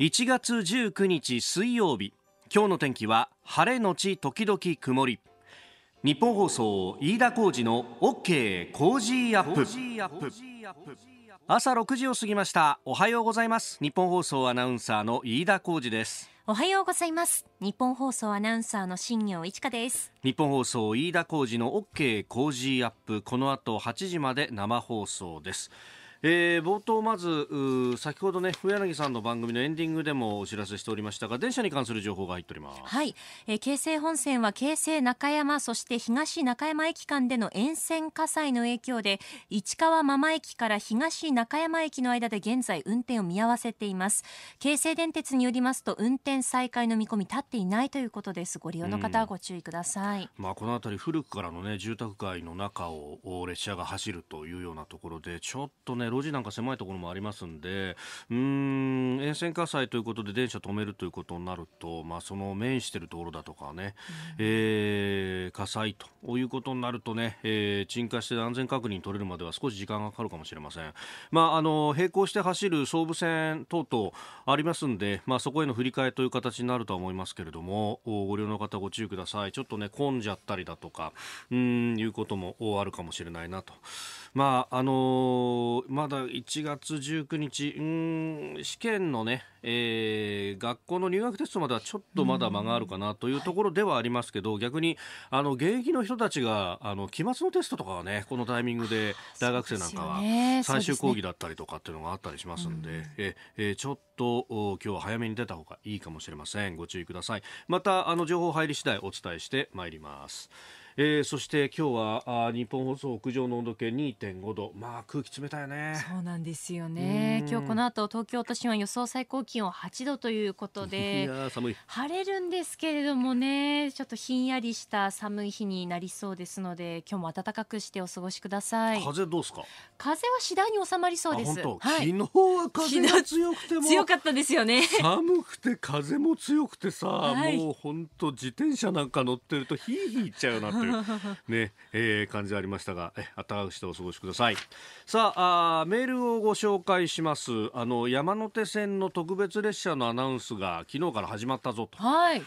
1月19日水曜日今日の天気は晴れのち時々曇り日本放送飯田浩司の OK コージーアップ朝6時を過ぎましたおはようございます日本放送アナウンサーの飯田浩司ですおはようございます日本放送アナウンサーの新業一華です日本放送飯田浩司の OK コージーアップこの後8時まで生放送ですえー、冒頭まず先ほどね上柳さんの番組のエンディングでもお知らせしておりましたが電車に関する情報が入っておりますはい、えー、京成本線は京成中山そして東中山駅間での沿線火災の影響で市川真間駅から東中山駅の間で現在運転を見合わせています京成電鉄によりますと運転再開の見込み立っていないということですご利用の方はご注意ください、まあこの辺り古くからのね住宅街の中を列車が走るというようなところでちょっとね路地なんか狭いところもありますんで、うん、沿線火災ということで電車止めるということになると、まあ、その面してるところだとかね、うん、えー、火災ということになるとね、えー、沈下して安全確認取れるまでは少し時間がかかるかもしれません。まあ、あの、並行して走る総武線等々ありますんで、まあ、そこへの振り替えという形になるとは思いますけれども、ご利用の方ご注意ください。ちょっとね、混んじゃったりだとか、うん、いうこともあるかもしれないなと。まああのー、まだ1月19日、うん、試験のね、えー、学校の入学テストまではちょっとまだ間があるかなというところではありますけど、逆にあの現役の人たちがあの期末のテストとかはねこのタイミングで大学生なんかは最終講義だったりとかっていうのがあったりしますんで、ね、ええちょっと今日は早めに出た方がいいかもしれませんご注意くださいまたあの情報入り次第お伝えしてまいります。えー、そして今日はあ日本放送屋上の温度計2.5度、まあ空気冷たいね。そうなんですよね。今日この後東京都心は予想最高気温8度ということで、いいや寒晴れるんですけれどもね、ちょっとひんやりした寒い日になりそうですので、今日も暖かくしてお過ごしください。風どうですか？風は次第に収まりそうです。はい、昨日は風が強くても強かったですよね。寒くて風も強くてさ、はい、もう本当自転車なんか乗ってるとひいひいっちゃうなって。という ね、えー、感じありましたが、えたかくしてお過ごしください。さああ、メールをご紹介します。あの山手線の特別列車のアナウンスが昨日から始まったぞと。はい。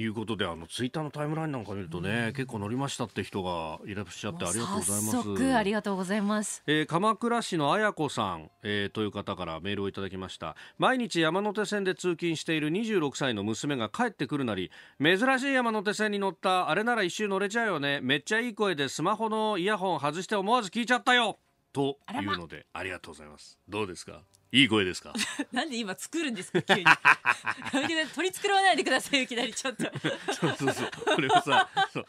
いうことであのツイッターのタイムラインなんか見るとね、うん、結構乗りましたって人がいらっしゃってありがとうございます早速ありがとうございます、えー、鎌倉市の綾子さん、えー、という方からメールをいただきました毎日山手線で通勤している26歳の娘が帰ってくるなり珍しい山手線に乗ったあれなら一周乗れちゃうよねめっちゃいい声でスマホのイヤホン外して思わず聞いちゃったよというのでありがとうございますどうですかいい声ですか。なんで今作るんですか、急に。取り繕わないでください、いきなりちょっと。そうそうそう、これをさ、そう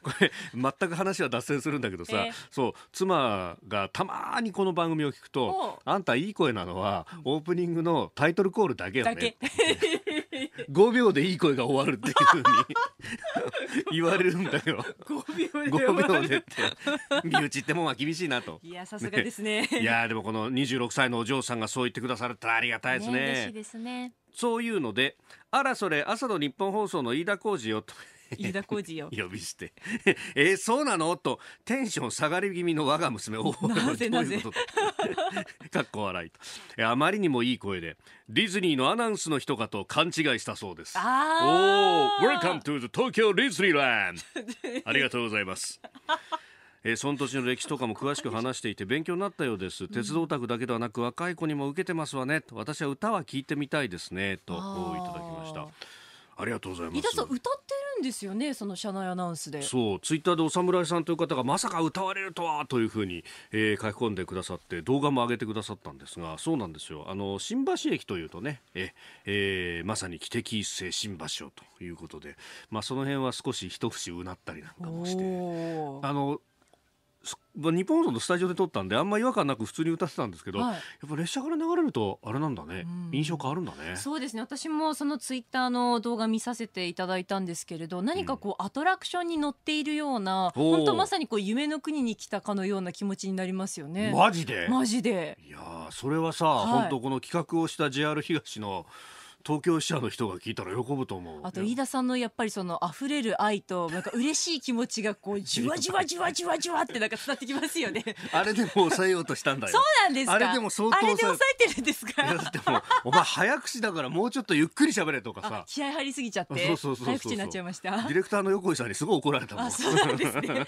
これ全く話は脱線するんだけどさ、えー、そう妻がたまにこの番組を聞くと、あんたいい声なのはオープニングのタイトルコールだけよね。5秒でいい声が終わるっていうふうに 言われるんだよ5秒でって 身内ってもんは厳しいなといやさすがですね、ね、いやでもこの26歳のお嬢さんがそう言ってくださるってありがたいですね、ね、嬉しいですねそういうのであらそれ朝の日本放送の飯田浩二よと飯田浩二を呼びして えー、そうなのとテンション下がり気味の我が娘をなぜなぜ かっこ笑いと、あまりにもいい声でディズニーのアナウンスの人かと勘違いしたそうですお Welcome to the Tokyo Disneyland ありがとうございますえー、その土地の歴史とかも詳しく話していて勉強になったようです鉄道オタクだけではなく若い子にも受けてますわね私は歌は聴いてみたいですねといただきましたありがとうございます歌ってるですよね、その社内アナウンスで。そう、ツイッターでお侍さんという方がまさか歌われるとはというふうに、えー、書き込んでくださって、動画も上げてくださったんですが、そうなんですよ。あの、新橋駅というとね、え、えー、まさに汽笛一斉新橋をということで、まあその辺は少し一節うなったりなんかもして、あの、日本放送のスタジオで撮ったんであんま違和感なく普通に歌ってたんですけど、はい、やっぱ列車から流れるとあれなんだね、うん、印象変わるんだねそうですね私もそのツイッターの動画見させていただいたんですけれど何かこう、アトラクションに乗っているような本当まさにこう夢の国に来たかのような気持ちになりますよねマジでマジでいやそれはさ、はい、本当この企画をした JR 東の東京支社の人が聞いたら喜ぶと思うあと飯田さんのやっぱりその溢れる愛となんか嬉しい気持ちがこうじわじわじわじわじわってなんか伝わってきますよねあれでも抑えようとしたんだよそうなんですあれでも相当あれで抑えてるんですかだってもお前早口だからもうちょっとゆっくり喋れとかさ気合入りすぎちゃって早口になっちゃいましたディレクターの横井さんにすごい怒られたもんあそうなんですね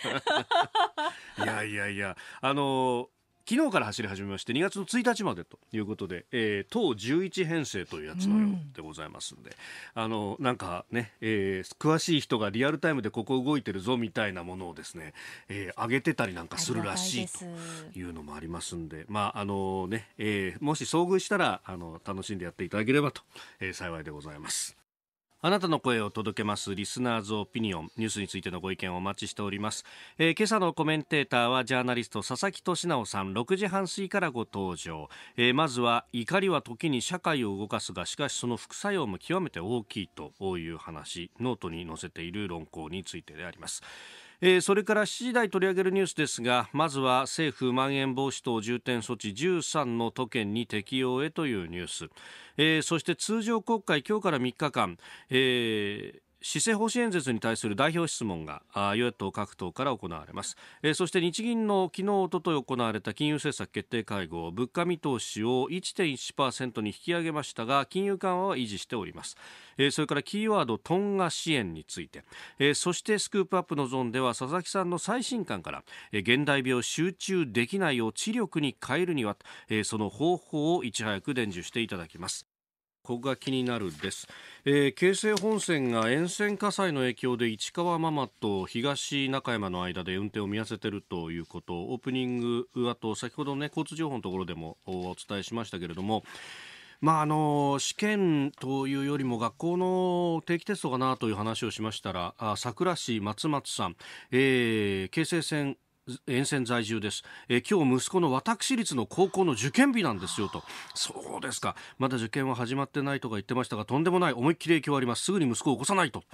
いやいやいやあのー昨日から走り始めまして2月の1日までということで、えー、党11編成というやつのようでございますんで、うん、あのなんかね、えー、詳しい人がリアルタイムでここ動いてるぞみたいなものをですね、えー、上げてたりなんかするらしいというのもありますんでまああのね、えー、もし遭遇したらあの楽しんでやっていただければと、えー、幸いでございます。あなたの声を届けますリスナーズオピニオンニュースについてのご意見をお待ちしております、えー、今朝のコメンテーターはジャーナリスト佐々木俊直さん6時半過ぎからご登場、えー、まずは怒りは時に社会を動かすがしかしその副作用も極めて大きいという話ノートに載せている論考についてでありますえー、それから7時台取り上げるニュースですがまずは政府まん延防止等重点措置13の都県に適用へというニュース、えー、そして通常国会今日から3日間、えー施政方針演説に対する代表質問が与野党各党から行われます、えー、そして日銀の昨日おととい行われた金融政策決定会合物価見通しを1.1%に引き上げましたが金融緩和は維持しております、えー、それからキーワードトンガ支援について、えー、そしてスクープアップのゾーンでは佐々木さんの最新刊から、え現代病集中できないを知力に変えるには、えその方法をいち早く伝授していただきますここが気になるです、えー、京成本線が沿線火災の影響で市川ママと東中山の間で運転を見合わせているということオープニングあと先ほどね交通情報のところでもお伝えしましたけれどもまあ、あの試験というよりも学校の定期テストかなという話をしましたらあ桜市松松さん、えー、京成線沿線在住です、えー、今日息子の私立の高校の受験日なんですよとそうですかまだ受験は始まってないとか言ってましたがとんでもない思いっきり影響ありますすぐに息子を起こさないと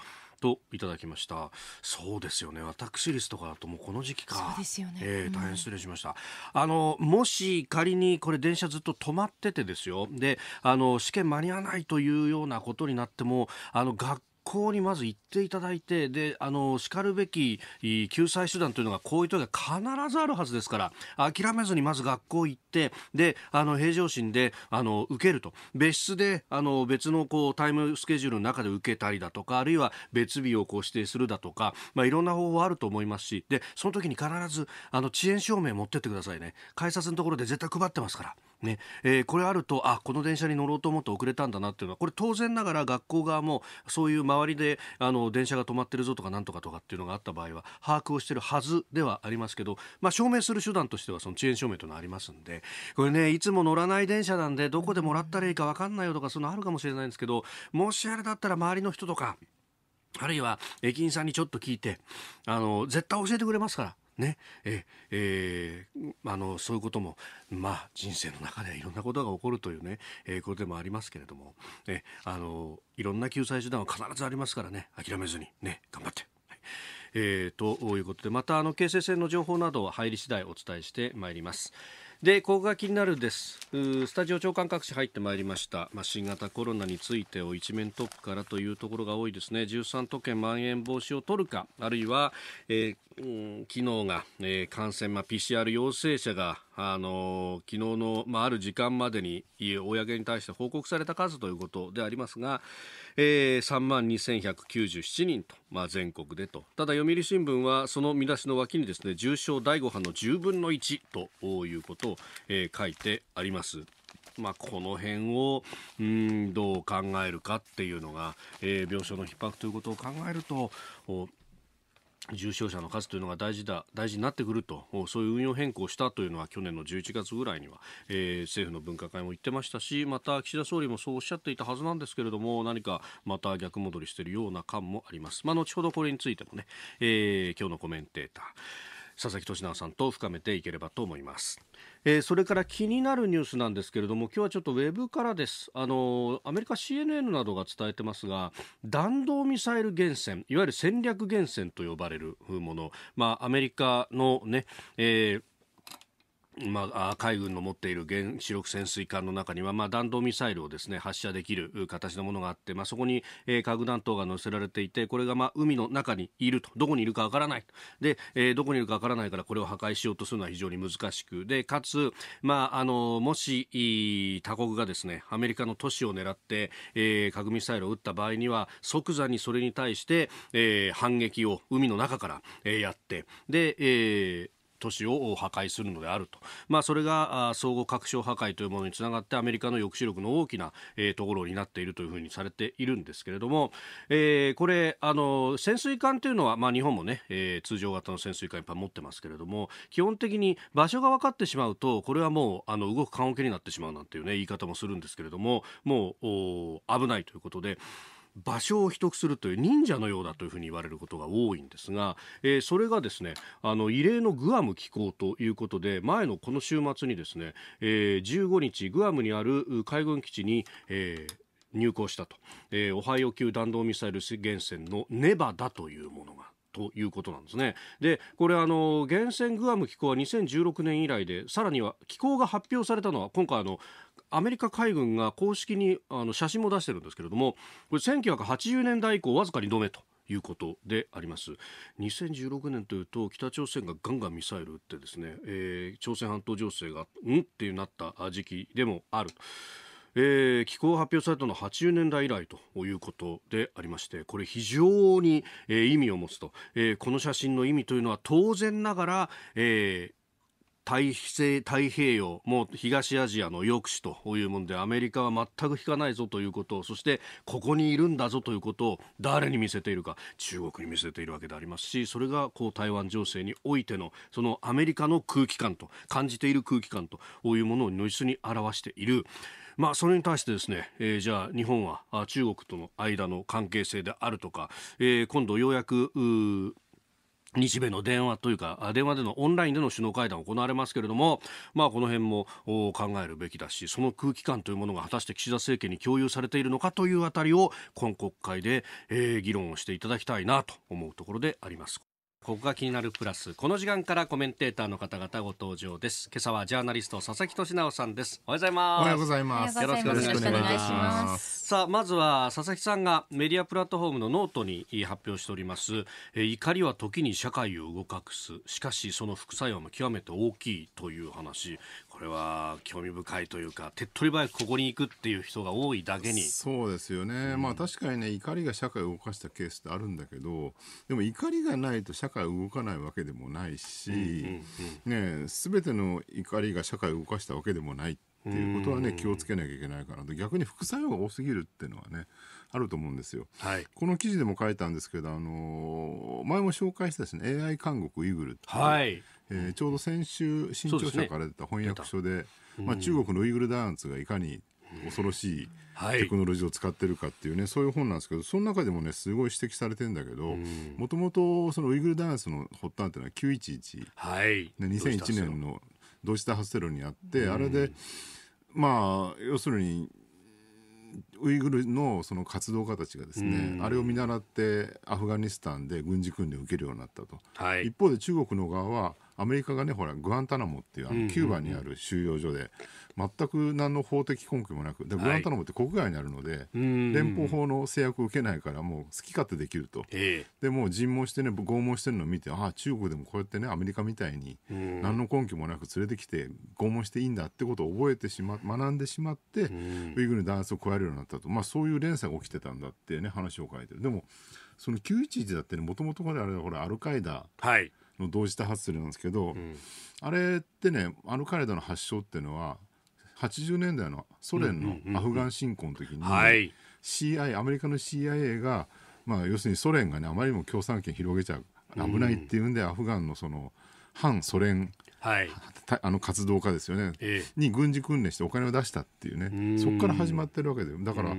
といただきましたそうですよね私立とかだともうこの時期かそうですよね、えー、大変失礼しました、うん、あのもし仮にこれ電車ずっと止まっててですよであの試験間に合わないというようなことになってもあの学校にまず行っていただいて、で、あの、しかるべき救済手段というのが、こういう時は必ずあるはずですから、諦めずにまず学校行って、で、あの、平常心で、あの、受けると。別室で、あの、別の、こう、タイムスケジュールの中で受けたりだとか、あるいは別日をこう指定するだとか、まあ、いろんな方法あると思いますし、で、その時に必ず、あの、遅延証明持ってってくださいね。改札のところで絶対配ってますから。ねえー、これあるとあこの電車に乗ろうと思って遅れたんだなっていうのはこれ当然ながら学校側もそういう周りであの電車が止まってるぞとかなんとかとかっていうのがあった場合は把握をしてるはずではありますけど、まあ、証明する手段としてはその遅延証明というのはありますんでこれねいつも乗らない電車なんでどこでもらったらいいか分かんないよとかそういうのあるかもしれないんですけどもしあれだったら周りの人とかあるいは駅員さんにちょっと聞いてあの絶対教えてくれますから。ねええー、あのそういうことも、まあ、人生の中でいろんなことが起こるというね、えー、ことでもありますけれども、えあのいろんな救済手段は必ずありますからね諦めずに、ね、頑張って。はいえー、ということでまたあの京成線の情報などは入り次第お伝えしてまいります。でここが気になるですスタジオ長官各紙入ってまいりました、まあ、新型コロナについてを一面トップからというところが多いですね13都県まん延防止を取るかあるいは、えー、昨日が、えー、感染、まあ、PCR 陽性者があの昨日の、まあ、ある時間までに公に対して報告された数ということでありますが、えー、3万2197人とまあ、全国でとただ読売新聞はその見出しの脇にですね重症第5波の10分の1ということを、えー、書いてあります。まあ、この辺をうんどう考えるかっていうのが、えー、病床の逼迫ということを考えると重症者の数というのが大事だ、大事になってくると、そういう運用変更したというのは去年の11月ぐらいには、えー、政府の分科会も言ってましたし、また岸田総理もそうおっしゃっていたはずなんですけれども、何かまた逆戻りしているような感もあります。まあ、後ほどこれについてもね、えー、今日のコメンテーター、佐々木俊直さんと深めていければと思います、えー、それから気になるニュースなんですけれども今日はちょっとウェブからですあのアメリカ CNN などが伝えてますが弾道ミサイル原潜いわゆる戦略原潜と呼ばれるもの、まあ、アメリカのね、えーまあ、海軍の持っている原子力潜水艦の中には、まあ、弾道ミサイルをです、ね、発射できる形のものがあって、まあ、そこに、えー、核弾頭が載せられていてこれが、まあ、海の中にいるとどこにいるかわからないで、えー、どこにいるかわからないからこれを破壊しようとするのは非常に難しくでかつ、まあ、あのもし他国がです、ね、アメリカの都市を狙って、えー、核ミサイルを撃った場合には即座にそれに対して、えー、反撃を海の中から、えー、やってで、えー都市を破壊するのであると、まあ、それが相互拡張破壊というものにつながってアメリカの抑止力の大きな、えところになっているというふうにされているんですけれども、えー、これあの潜水艦というのは、まあ、日本もね、えー、通常型の潜水艦いっぱい持ってますけれども基本的に場所が分かってしまうとこれはもうあの動く棺桶になってしまうなんていう、ね、言い方もするんですけれどももう危ないということで。場所を秘匿するという忍者のようだというふうに言われることが多いんですが、えー、それがですねあの異例のグアム寄港ということで前のこの週末にですね、えー、15日グアムにある海軍基地に、えー入港したと、えー、オハイオ級弾道ミサイル原潜のネバダというものがということなんですね。で、これあの、原泉グアム機構は2016年以来で、さらには機構が発表されたのは、今回あの、アメリカ海軍が公式にあの写真も出してるんですけれども、これ1980年代以降わずかに止めと。いうことであります2016年というと北朝鮮がガンガンミサイル撃ってですね、えー、朝鮮半島情勢がうんっていうなった時期でもある。えー、気候発表されたのは80年代以来ということでありましてこれ非常に、えー、意味を持つと、えー、この写真の意味というのは当然ながら、え大西太平洋もう東アジアの抑止というものでアメリカは全く引かないぞということをそしてここにいるんだぞということを誰に見せているか中国に見せているわけでありますしそれがこう台湾情勢においてのそのアメリカの空気感と感じている空気感というものを如実に表している。まあ、それに対してですね、えー、じゃあ日本は中国との間の関係性であるとか、えー、今度ようやく、日米の電話というか電話でのオンラインでの首脳会談行われますけれども、まあ、この辺も考えるべきだしその空気感というものが果たして岸田政権に共有されているのかというあたりを今国会で、えー、議論をしていただきたいなと思うところであります。ここが気になるプラスこの時間からコメンテーターの方々ご登場です今朝はジャーナリスト佐々木俊直さんですおはようございますおはようございますよろしくお願いしますさあまずは佐々木さんがメディアプラットフォームのノートに発表しておりますえ怒りは時に社会を動かすしかしその副作用も極めて大きいという話これは興味深いというか手っ取り早くここに行くっていう人が多いだけにそうですよね、うん、まあ確かにね怒りが社会を動かしたケースってあるんだけどでも怒りがないと社会を動かないわけでもないし、うんうんうん、ね全ての怒りが社会を動かしたわけでもないっていうことはね気をつけなきゃいけないから逆に副作用が多すぎるっていうのはねあると思うんですよ、はい、この記事でも書いたんですけどあの前も紹介したですね AI 監獄イーグルって、はいえー、ちょうど先週新潮社から出た翻訳書で、ねまあ、中国のウイグル弾圧がいかに恐ろしいテクノロジーを使ってるかっていうね、はい、そういう本なんですけどその中でもねすごい指摘されてんだけどもともとウイグルダンの発端っていうのは911、はい、2001年の同時多発テロにあって、あれでまあ要するにウイグルのその活動家たちがですね、あれを見習ってアフガニスタンで軍事訓練を受けるようになったと、はい、一方で中国の側はアメリカがねほらグアンタナモっていうあのキューバにある収容所で、全く何の法的根拠もなくでグアンタナモって国外にあるので、連邦法の制約を受けないからもう好き勝手できると、でもう尋問してね拷問してるのを見てああ中国でもこうやってねアメリカみたいに何の根拠もなく連れてきて拷問していいんだってことを覚えてしま学んでしまって、ウイグルに弾圧を加えるようになったと、まあ、そういう連鎖が起きてたんだってね話を書いてる。でもその911だってねもともとこれあれほらアルカイダ、はいの同時多発するなんですけど、うん、あれってねあの彼らの発祥っていうのは80年代のソ連のアフガン侵攻の時に CIA アメリカの CIA が、まあ、要するにソ連がねあまりにも共産権広げちゃう危ないっていうんで、うん、アフガンのその反ソ連はい、あの活動家ですよね、ええ、に軍事訓練してお金を出したっていうねそこから始まってるわけでだから、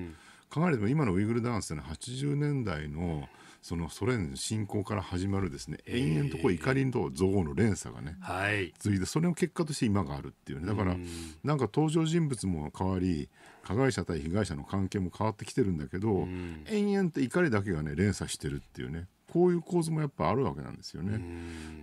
考えても今のウイグルダンスの80年代のそのソ連侵攻から始まるですね延々とこう怒りと憎悪の連鎖がね、はい、続いてそれの結果として今があるっていうねだからなんか登場人物も変わり加害者対被害者の関係も変わってきてるんだけど延々と怒りだけがね連鎖してるっていうねこういう構図もやっぱあるわけなんですよね。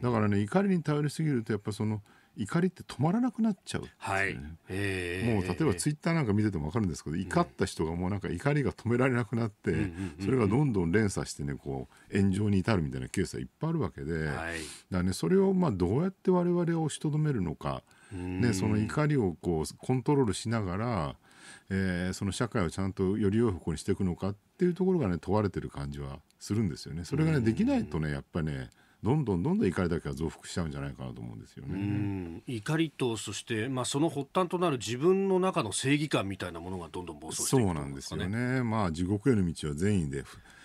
だからね怒りに頼りすぎるとやっぱその怒りって止まらなくなっちゃう、ね、はいえー、もう例えばツイッターなんか見てても分かるんですけど、怒った人がもうなんか怒りが止められなくなって、うん、それがどんどん連鎖してねこう炎上に至るみたいなケースはいっぱいあるわけで、はい、だね、それをまあどうやって我々をしとどめるのか、ね、その怒りをこうコントロールしながら、えー、その社会をちゃんとより良い方向にしていくのかっていうところがね問われてる感じはするんですよね。それがねできないとねやっぱね、どんどんどんどん怒りだけは増幅しちゃうんじゃないかなと思うんですよね怒りとそして、まあ、その発端となる自分の中の正義感みたいなものがどんどん暴走していく、ね、そうなんですよね、まあ、地獄への道は善意で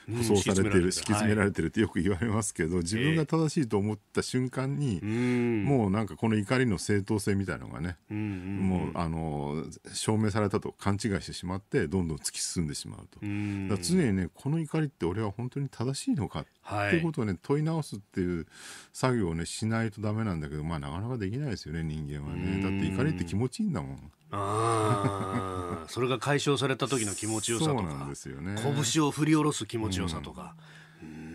舗装されてる、うん、敷き詰められてるってよく言われますけど、はい、自分が正しいと思った瞬間に、えー、もうなんかこの怒りの正当性みたいなのがね、うんうんうん、もうあの証明されたと勘違いしてしまってどんどん突き進んでしまうと、うん、だ常にねこの怒りって俺は本当に正しいのかっていうことをね、はい、問い直すっていう作業をねしないとダメなんだけどまあなかなかできないですよね人間はねだって怒りって気持ちいいんだもん。ああ、それが解消された時の気持ちよさとか、ね、拳を振り下ろす気持ちよさとか。うん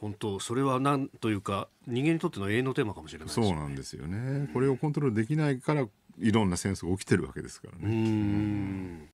本当それは何というか人間にとっての永遠のテーマかもしれない、ね、そうなんですよね、これをコントロールできないからいろんな戦争が起きてるわけですからね。うん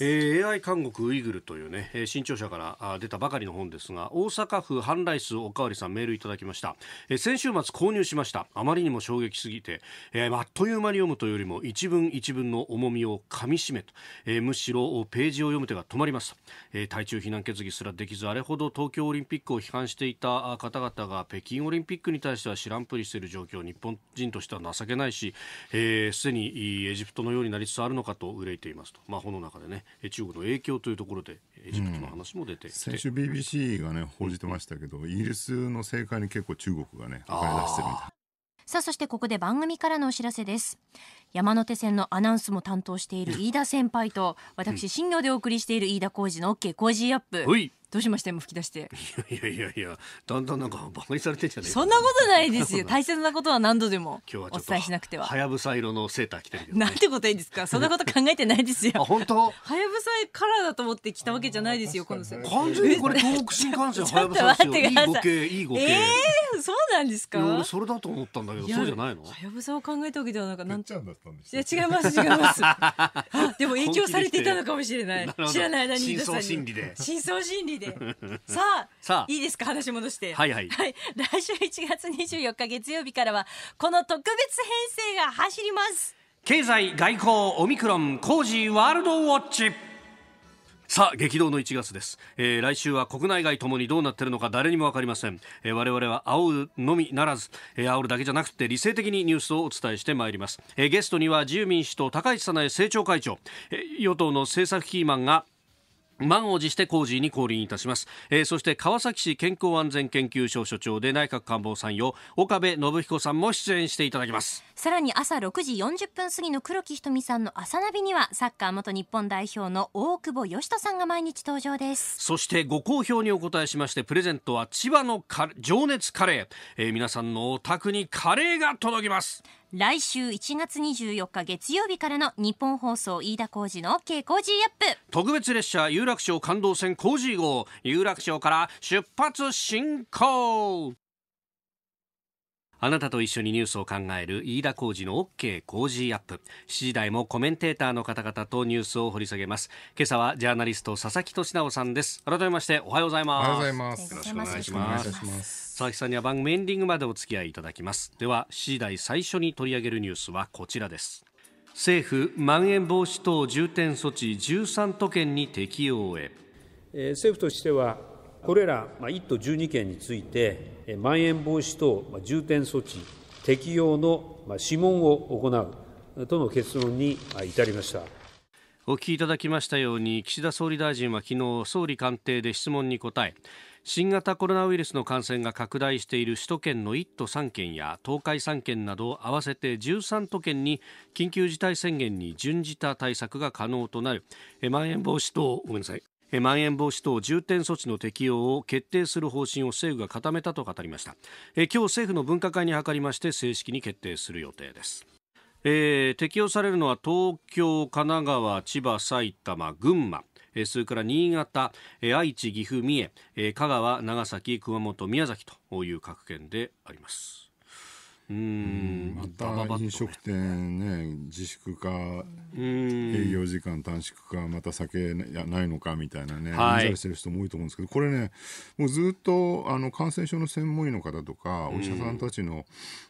えー、AI 監獄ウイグルというね、えー、新潮社から出たばかりの本ですが、大阪府阪イスおかわりさんメールいただきました。えー、先週末購入しました。あまりにも衝撃すぎて、えー、あっという間に読むというよりも一文一文の重みをかみしめと、えー、むしろページを読む手が止まります。えー、対中非難決議すらできず、あれほど東京オリンピックを批判していた方々が北京オリンピックに対しては知らんぷりしている状況、日本人としては情けないし、す、えー、で、にエジプトのようになりつつあるのかと憂いていますと。まあ、本の中でね。ね、中国の影響というところで、エジプトの話も出て、うん、先週 BBC がね、報じてましたけど、イギリスの政界に結構中国がね、お金出してるみたい。さあ、そしてここで番組からのお知らせです。山手線のアナウンスも担当している飯田先輩と、私、新業でお送りしている飯田浩二の OK 工事アップ。はいどうしましたよ吹き出していやいやいやだんだんなんかバカにされてんじゃねそんなことないですよ 大切なことは何度でも今日はお伝えしなくてははやぶさ色のセーター着てる、ね、なんてこといいですか そんなこと考えてないですよ本当はやぶさカラーだと思って着たわけじゃないですよこの完全にこれ東北新幹線はやぶさですよいいご系いいご系えー、そうなんですかそれだと思ったんだけどそうじゃないのはやぶさを考えたわけではなんかなんちゃんだったんですいや違います違います でも影響されていたのかもしれない知らない間に真相心理で真相心理でで さあさあいいですか話戻してはいはい、はい、来週1月24日月曜日からはこの特別編成が走ります経済外交オミクロン工事ワールドウォッチさあ激動の1月です、えー、来週は国内外ともにどうなってるのか誰にも分かりません、えー、我々は煽るのみならず、えー、煽るだけじゃなくて理性的にニュースをお伝えしてまいります、えー、ゲストには自由民主党高市早苗政調会長、えー、与党の政策キーマンが満を持して工事に降臨いたします、えー、そして川崎市健康安全研究所所長で内閣官房参与岡部信彦さんも出演していただきますさらに朝6時40分過ぎの黒木瞳さんの朝ナビにはサッカー元日本代表の大久保嘉人さんが毎日登場ですそしてご好評にお答えしましてプレゼントは千葉の情熱カレー、えー、皆さんのお宅にカレーが届きます来週1月24日月曜日からの日本放送飯田浩司のコージーアップ特別列車有楽町感動線コー工事号有楽町から出発進行あなたと一緒にニュースを考える飯田浩司の OK ジーアップ。7時台もコメンテーターの方々とニュースを掘り下げます。今朝はジャーナリスト佐々木俊直さんです。改めましておはようございます。おはようございます。よろしくお願いします。佐々木さんには番組エンディングまでお付き合いいただきますでは次第最初に取り上げるニュースはこちらです政府まん延防止等重点措置13都県に適用へ政府としてはこれら1都12県についてまん延防止等重点措置適用の諮問を行うとの結論に至りましたお聞きいただきましたように岸田総理大臣は昨日総理官邸で質問に答え新型コロナウイルスの感染が拡大している首都圏の1都3県や東海3県など合わせて13都県に緊急事態宣言に準じた対策が可能となるまん延防止等ごめんなさいまん延防止等重点措置の適用を決定する方針を政府が固めたと語りましたえ今日政府の分科会に諮りまして正式に決定する予定ですえー、適用されるのは東京、神奈川、千葉、埼玉、群馬それから新潟、愛知、岐阜、三重、香川、長崎、熊本、宮崎という各県であります。うんまた飲食店ね自粛か営業時間短縮かまた酒ないのかみたいなねうんしてる人も多いと思うんですけどこれねもうずっとあの感染症の専門医の方とかお医者さんたちの、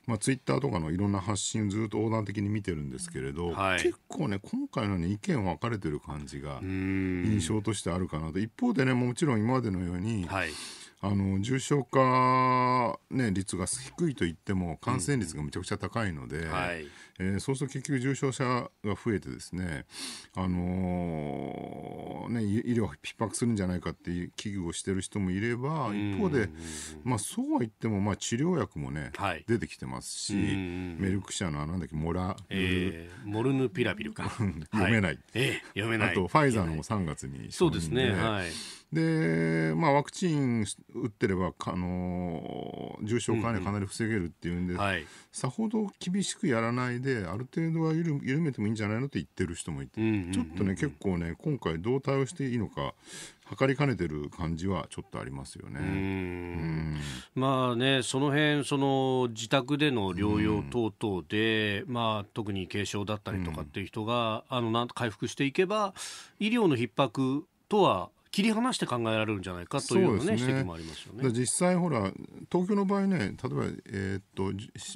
まあ、ツイッターとかのいろんな発信ずっと横断的に見てるんですけれど、結構ね今回のね意見分かれてる感じが印象としてあるかなと一方でねもちろん今までのように、あの重症化、ね、率が低いといっても感染率がめちゃくちゃ高いので、うんはい、えー、そうすると結局重症者が増えてですね,、あのー、ね医療逼迫するんじゃないかって危惧をしている人もいれば一方で、まあ、そうは言っても、まあ、治療薬もね、はい、出てきてますしメルク社のなんだっけモラ、えー、モルヌピラビルか読めない、はい、えー、読めないあとファイザーのも3月に、そうですね、はいで、まあ、ワクチン打ってればあの重症化はかなり防げるっていうんで、うんうんはい、さほど厳しくやらないである程度は緩緩めてもいいんじゃないのって言ってる人もいて、うんうんうん、ちょっとね結構ね今回どう対応していいのか測りかねてる感じはちょっとありますよね。まあねその辺その自宅での療養等々で、まあ特に軽症だったりとかっていう人が、あのなん回復していけば医療の逼迫とは切り離して考えられるんじゃないかというようなね、ね指摘もありますよね。実際ほら東京の場合ね例えば、えー、っと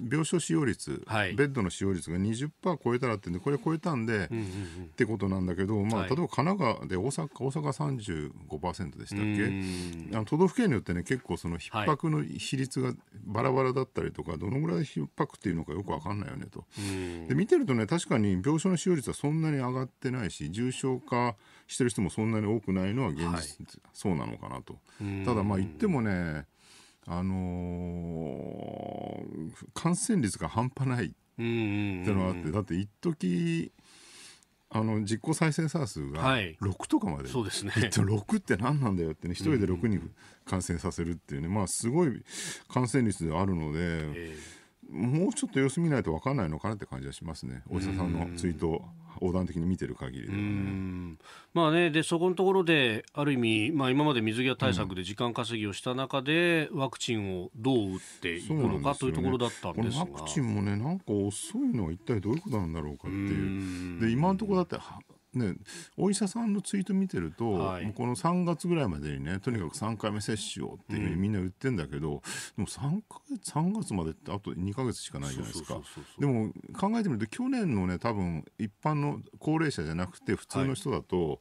病床使用率、はい、ベッドの使用率が20%超えたらってこれ超えたんで、うんうんうん、ってことなんだけど、まあ、例えば神奈川で大阪大阪35%でしたっけあの都道府県によってね結構その逼迫の比率がバラバラだったりとか、はい、どのぐらい逼迫っていうのかよく分かんないよねと。で見てるとね確かに病床の使用率はそんなに上がってないし重症化してる人もそんなに多くないのは現実、はい、そうなのかなと。ただまあ言ってもねあのー、感染率が半端ないっていうのがあってだって一時あの実効再生産数が6とかまで、はい、そうですね、6って何なんだよってね、1人で6人感染させるっていうね、まあ、すごい感染率であるので、えー、もうちょっと様子見ないと分かんないのかなって感じはしますね、お医者さんのツイート横断的に見てる限りでね。まあね、でそこのところで、ある意味、まあ、今まで水際対策で時間稼ぎをした中で、うん、ワクチンをどう打っていくのか、ね、というところだったんですがワクチンもね、なんか遅いのは一体どういうことなんだろうかっていう、で今のところだってね、お医者さんのツイート見てると、はい、この3月ぐらいまでにねとにかく3回目接種をっていうみんな言ってんだけど、うん、でも 3, か月3月までってあと2か月しかないじゃないですかでも考えてみると去年のね多分一般の高齢者じゃなくて普通の人だと、はい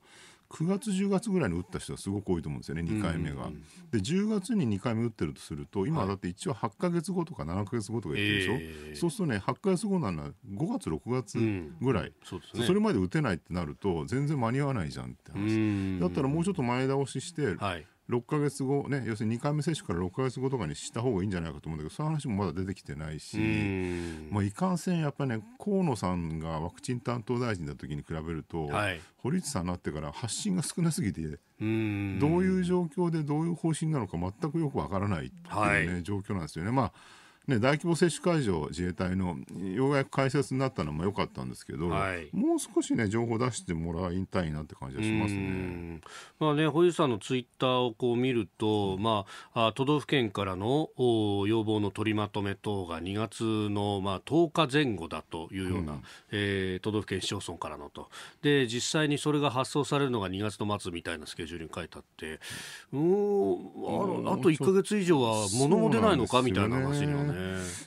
9月10月ぐらいに打った人はすごく多いと思うんですよね2回目が。で10月に2回目打ってるとすると今だって一応8か月後とか7か月後とか言ってるでしょ、えー、そうするとね8か月後なら5月6月ぐらい、うんそね、それまで打てないってなると全然間に合わないじゃんって話だったらもうちょっと前倒しして、はい6ヶ月後、ね、要するに2回目接種から6か月後とかにした方がいいんじゃないかと思うんだけど、その話もまだ出てきてないし、まあ、いかんせん、やっぱりね、河野さんがワクチン担当大臣だときに比べると、はい、堀内さんになってから発信が少なすぎて、どういう状況でどういう方針なのか全くよくわからないっていうね、はい、状況なんですよね。まあね、大規模接種会場、自衛隊の、ようやく開設になったのも良かったんですけど、はい、もう少しね、情報出してもらいたいなって感じがしますね。まあね、保有さんのツイッターをこう見ると、まあ、都道府県からの要望の取りまとめ等が2月の、まあ、10日前後だというような、うん、えー、都道府県市町村からのと。で、実際にそれが発送されるのが2月の末みたいなスケジュールに書いてあって、うん、あと1か月以上は物も出ないのかみたいな話にはね。だか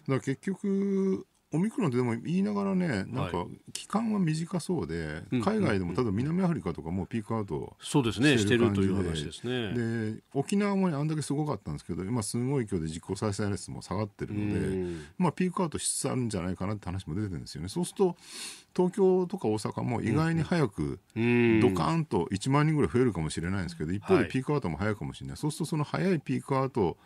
ら結局オミクロンってでも言いながらね、なんか期間は短そうで、はい、海外でも、例えば南アフリカとかもピークアウトしてる感じで、そうですね、してるという話ですね。で、沖縄も、あんだけすごかったんですけど、今、すごい勢いで実効再生率も下がってるので、まあ、ピークアウトしつつあるんじゃないかなって話も出てるんですよね。そうすると、東京とか大阪も意外に早く、ドカーンと1万人ぐらい増えるかもしれないんですけど、一方でピークアウトも早いかもしれない。そうすると、その早いピークアウト、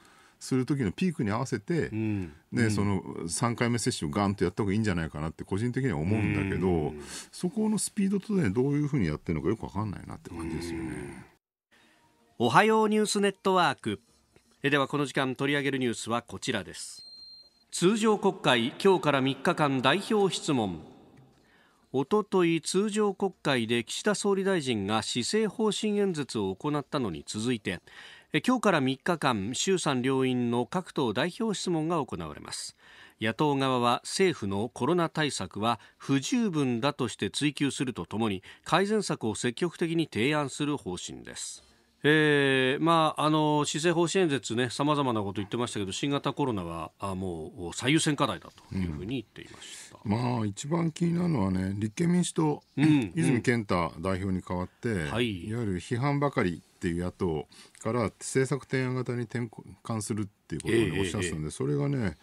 する時のピークに合わせて、うん、で、うん、その3回目接種をガンとやった方がいいんじゃないかなって個人的には思うんだけど、うん、そこのスピードとねどういうふうにやってるのかよく分かんないなって感じですよね。おはようニュースネットワークえではこの時間取り上げるニュースはこちらです通常国会今日から3日間代表質問おととい通常国会で岸田総理大臣が施政方針演説を行ったのに続いて今日から3日間衆参両院の各党代表質問が行われます野党側は政府のコロナ対策は不十分だとして追及するとともに改善策を積極的に提案する方針ですえー、まあ、あの施政方針演説ね、さまざまなこと言ってましたけど、新型コロナはあもう最優先課題だというふうに言っていました、うん、まあ、一番気になるのはね、立憲民主党、うん、泉健太代表に代わって、うん、いわゆる批判ばかりっていう野党から政策提案型に転換するっていうことを、おっしゃってたので、それがね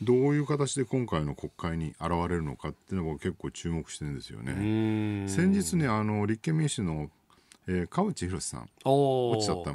どういう形で今回の国会に現れるのかっていうのを結構注目してるんですよね。先日ねあの立憲民主の、えー、川内宏さん落ちちゃった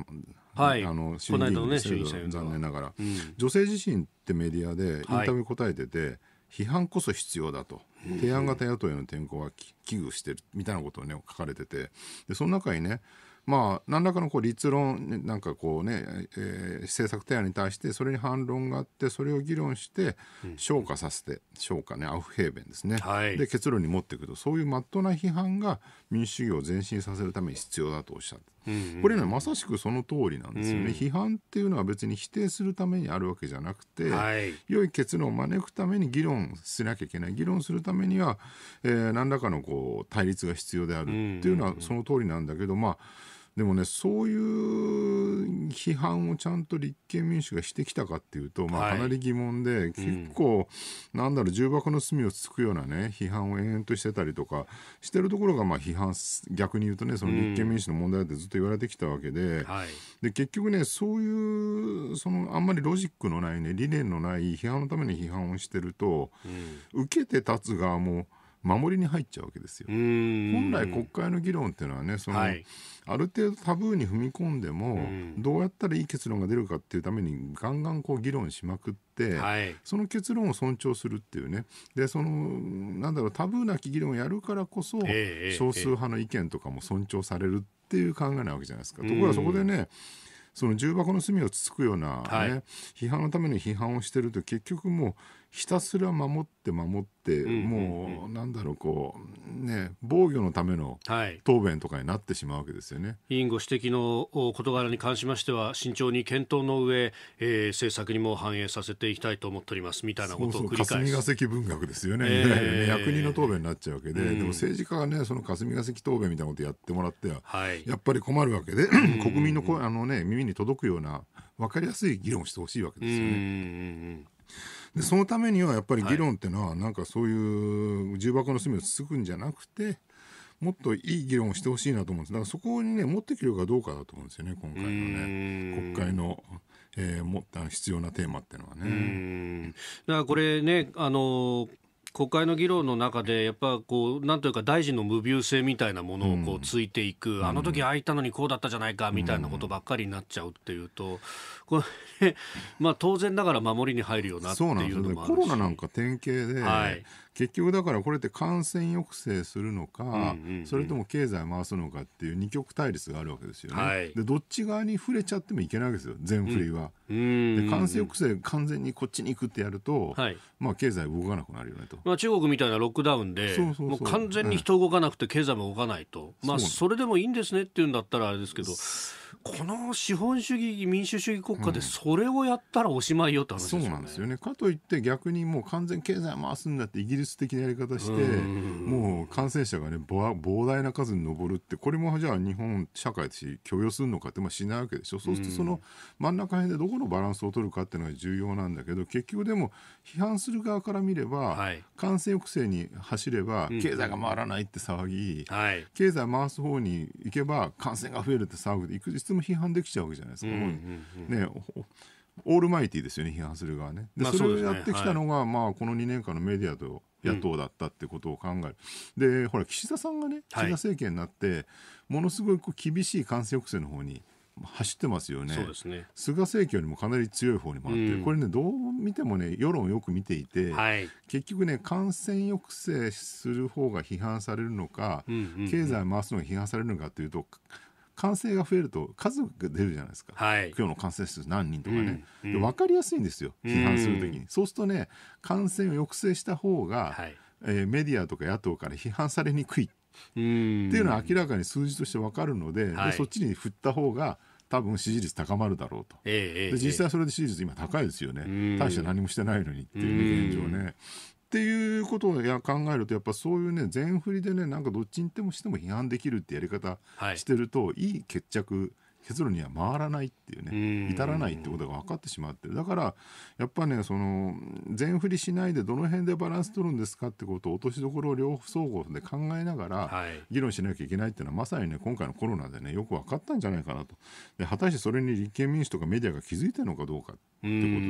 はい、あの衆議院で残念ながら、うん、女性自身ってメディアでインタビュー答えてて、はい、批判こそ必要だと、うん、提案型野党への転向は危惧してるみたいなことを、ね、書かれててでその中にねまあ何らかのこう立論なんかこうね、えー、政策提案に対してそれに反論があってそれを議論して消化させて、うん、消化ねアフヘーベンですね、はい、で結論に持っていくとそういうまっとうな批判が民主主義を前進させるために必要だとおっしゃって、うんうん、これねまさしくその通りなんですよね、うん、批判っていうのは別に否定するためにあるわけじゃなくて、はい、良い結論を招くために議論しなきゃいけない議論するためには、えー、何らかのこう対立が必要であるっていうのはその通りなんだけどまあでもね、そういう批判をちゃんと立憲民主がしてきたかっていうと、まあ、かなり疑問で、はい、結構、うん、なんだろう、重箱の隅をつくようなね、批判を延々としてたりとか、してるところが、まあ、批判、逆に言うとね、その立憲民主の問題だってずっと言われてきたわけで、うんはい、で、結局ね、そういう、その、あんまりロジックのないね、理念のない批判のために批判をしてると、うん、受けて立つ側も、守りに入っちゃうわけですよ。本来国会の議論っていうのはねその、はい、ある程度タブーに踏み込んでも、うん、どうやったらいい結論が出るかっていうためにガンガンこう議論しまくって、はい、その結論を尊重するっていうねでそのなんだろうタブーなき議論をやるからこそ、えー、少数派の意見とかも尊重されるっていう考えなわけじゃないですか。ところがそこでね、その重箱の隅をつつくようなね、はい、批判のために批判をしてると結局もうひたすら守って守って、もうなんだろうこうね防御のための答弁とかになってしまうわけですよね、はい、委員ご指摘の事柄に関しましては慎重に検討の上、えー、政策にも反映させていきたいと思っておりますみたいなことを繰り返す霞が関文学ですよね、えー、役人の答弁になっちゃうわけで、うん、でも政治家がねその霞が関答弁みたいなことやってもらっては、はい、やっぱり困るわけで国民の声あのね耳に届くような分かりやすい議論をしてほしいわけですよね。うんうんうんでそのためにはやっぱり議論っていうのは、はい、なんかそういう重箱の隅をつつくんじゃなくてもっといい議論をしてほしいなと思うんです。だからそこにね、持ってくるかどうかだと思うんですよね、今回のね、国会の、えー、も必要なテーマっていうのはね。だからこれね、あのー国会の議論の中で、やっぱこう、なんというか大臣の無謬性みたいなものをこうついていく、うん、あの時ああいったのにこうだったじゃないかみたいなことばっかりになっちゃうっていうと、これ まあ当然ながら守りに入るよなっていうのもあるし、ね、コロナなんか典型で、はい、結局だからこれって感染抑制するのか、うんうんうん、それとも経済回すのかっていう二極対立があるわけですよね、はい、でどっち側に触れちゃってもいけないわけですよ全振りは、うん、で感染抑制完全にこっちに行くってやると、はい、まあ経済動かなくなるよねと、まあ、中国みたいなロックダウンでもう完全に人動かなくて経済も動かないと、まあそれでもいいんですねっていうんだったらあれですけどこの資本主義民主主義国家でそれをやったらおしまいよって話ですよね、うん、そうなんですよねかといって逆にもう完全経済回すんだってイギリス的なやり方してもう感染者がね膨大な数に上るってこれもじゃあ日本社会として許容するのかってまあしないわけでしょそうするとその真ん中辺でどこのバランスを取るかっていうのが重要なんだけど結局でも批判する側から見れば、はい、感染抑制に走れば経済が回らないって騒ぎ、うんはい、経済回す方に行けば感染が増えるって騒ぐでいく実でも批判できちゃうわけじゃないですか。うんうんうん、ねオールマイティですよね批判する側ね。で、まあ、それをやってきたのが、ねはい、まあこの2年間のメディアと野党だったってことを考える、うん、でほら岸田さんがね岸田政権になって、はい、ものすごいこう厳しい感染抑制の方に走ってますよね、ね、菅政権よりもかなり強い方に回ってうん、これね、どう見てもね、世論をよく見ていて、はい、結局ね、感染抑制する方が批判されるのか、うんうんうん、経済回すのが批判されるのかというと、感染が増えると数が出るじゃないですか、はい、今日の感染者数何人とかね、うん分かりやすいんですよ批判するときに、うん、そうするとね感染を抑制した方が、はい、えー、メディアとか野党から批判されにくいっていうのは明らかに数字として分かるのででそっちに振った方が多分支持率高まるだろうと、えー、で実際それで支持率今高いですよね、大して何もしてないのにっていう現状ね。っていうことをや考えると、やっぱそういうね、全振りでね、なんかどっちにてもしても批判できるってやり方してると、はい、いい決着、結論には回らないっていうね、至らないってことが分かってしまってる。だから、やっぱね、その、全振りしないでどの辺でバランス取るんですかってことを落としどころを両方総合で考えながら、議論しなきゃいけないっていうのは、まさにね、今回のコロナでね、よく分かったんじゃないかなと。で、果たしてそれに立憲民主とかメディアが気づいてるのかどうかっってこ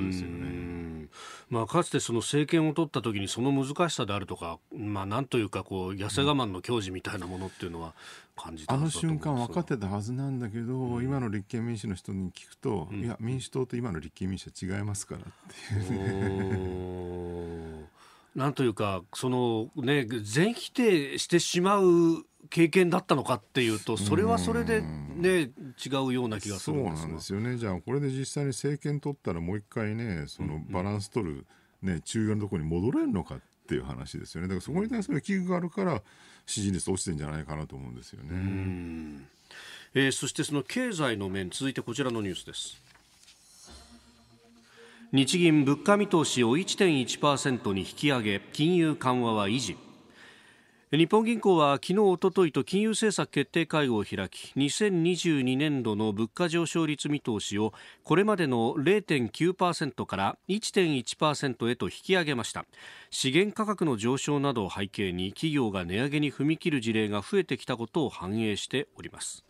とですよね。まあ、かつてその政権を取った時にその難しさであるとか、まあ、なんというかこう痩せ我慢の矜持みたいなものっていうのは感じたあの瞬間分かってたはずなんだけど、うん、今の立憲民主の人に聞くと、うん、いや民主党と今の立憲民主は違いますからっていうね。なんというかその、ね、全否定してしまう経験だったのかっていうとそれはそれで、ね、違うような気がするんですそうなんですよねじゃあこれで実際に政権取ったらもう一回ねそのバランス取る、ね、中央のところに戻れるのかっていう話ですよねだからそこに対する危惧があるから支持率落ちてんじゃないかなと思うんですよね。えー、そしてその経済の面続いてこちらのニュースです。日銀物価見通しを1.1%に引き上げ金融緩和は維持日本銀行は昨日おとといと金融政策決定会合を開き2022年度の物価上昇率見通しをこれまでの0.9%から1.1%へと引き上げました資源価格の上昇などを背景に企業が値上げに踏み切る事例が増えてきたことを反映しております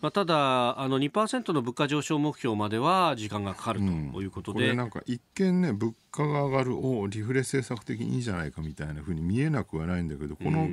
まあ、ただ、あの2%の物価上昇目標までは時間がかかるということで、うん、なんか一見ね、物価が上がる、おリフレ政策的にいいじゃないかみたいなふうに見えなくはないんだけど、この